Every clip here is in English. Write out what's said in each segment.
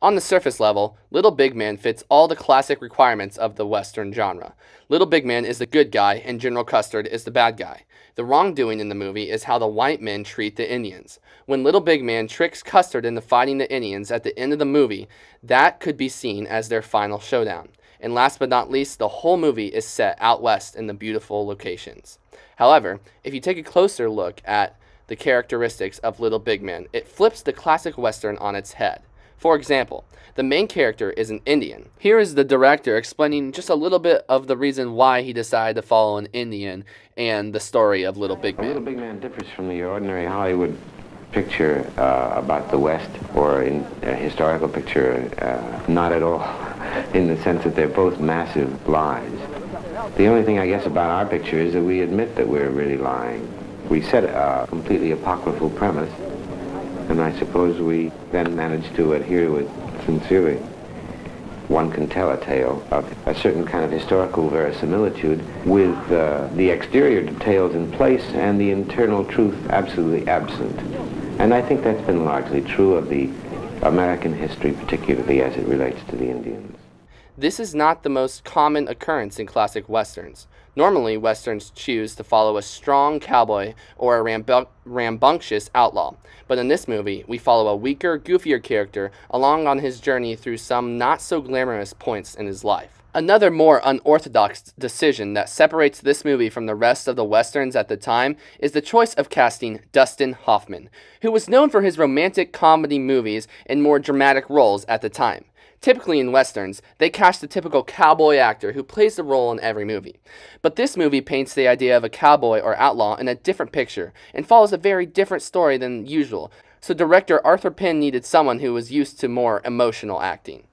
On the surface level, Little Big Man fits all the classic requirements of the Western genre. Little Big Man is the good guy, and General Custard is the bad guy. The wrongdoing in the movie is how the white men treat the Indians. When Little Big Man tricks Custard into fighting the Indians at the end of the movie, that could be seen as their final showdown. And last but not least, the whole movie is set out west in the beautiful locations. However, if you take a closer look at the characteristics of Little Big Man, it flips the classic Western on its head. For example, the main character is an Indian. Here is the director explaining just a little bit of the reason why he decided to follow an Indian and the story of Little Big Man. Little Big Man differs from the ordinary Hollywood picture uh, about the West or in a historical picture, uh, not at all, in the sense that they're both massive lies. The only thing I guess about our picture is that we admit that we're really lying. We set a completely apocryphal premise and I suppose we then managed to adhere to it sincerely. One can tell a tale of a certain kind of historical verisimilitude with uh, the exterior details in place and the internal truth absolutely absent. And I think that's been largely true of the American history, particularly as it relates to the Indians. This is not the most common occurrence in classic westerns. Normally, westerns choose to follow a strong cowboy or a rambu rambunctious outlaw, but in this movie, we follow a weaker, goofier character along on his journey through some not so glamorous points in his life. Another more unorthodox decision that separates this movie from the rest of the westerns at the time is the choice of casting Dustin Hoffman, who was known for his romantic comedy movies and more dramatic roles at the time. Typically in westerns, they cast the typical cowboy actor who plays the role in every movie. But this movie paints the idea of a cowboy or outlaw in a different picture and follows a very different story than usual, so director Arthur Penn needed someone who was used to more emotional acting.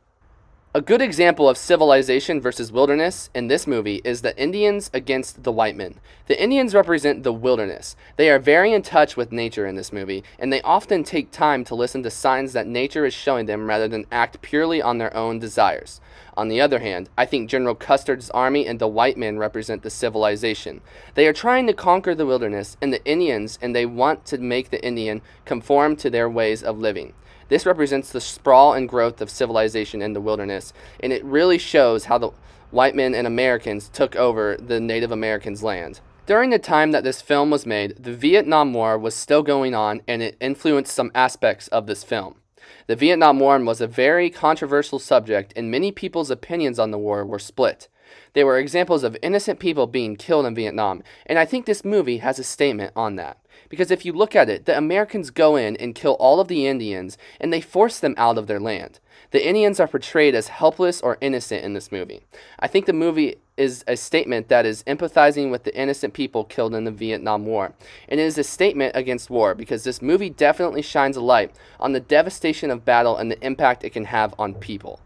A good example of civilization versus wilderness in this movie is the Indians against the white men. The Indians represent the wilderness. They are very in touch with nature in this movie, and they often take time to listen to signs that nature is showing them rather than act purely on their own desires. On the other hand, I think General Custard's army and the white men represent the civilization. They are trying to conquer the wilderness and the Indians, and they want to make the Indian conform to their ways of living. This represents the sprawl and growth of civilization in the wilderness, and it really shows how the white men and Americans took over the Native Americans' land. During the time that this film was made, the Vietnam War was still going on and it influenced some aspects of this film. The Vietnam War was a very controversial subject, and many people's opinions on the war were split. There were examples of innocent people being killed in Vietnam, and I think this movie has a statement on that. Because if you look at it, the Americans go in and kill all of the Indians, and they force them out of their land. The Indians are portrayed as helpless or innocent in this movie. I think the movie is a statement that is empathizing with the innocent people killed in the Vietnam War. And it is a statement against war because this movie definitely shines a light on the devastation of battle and the impact it can have on people.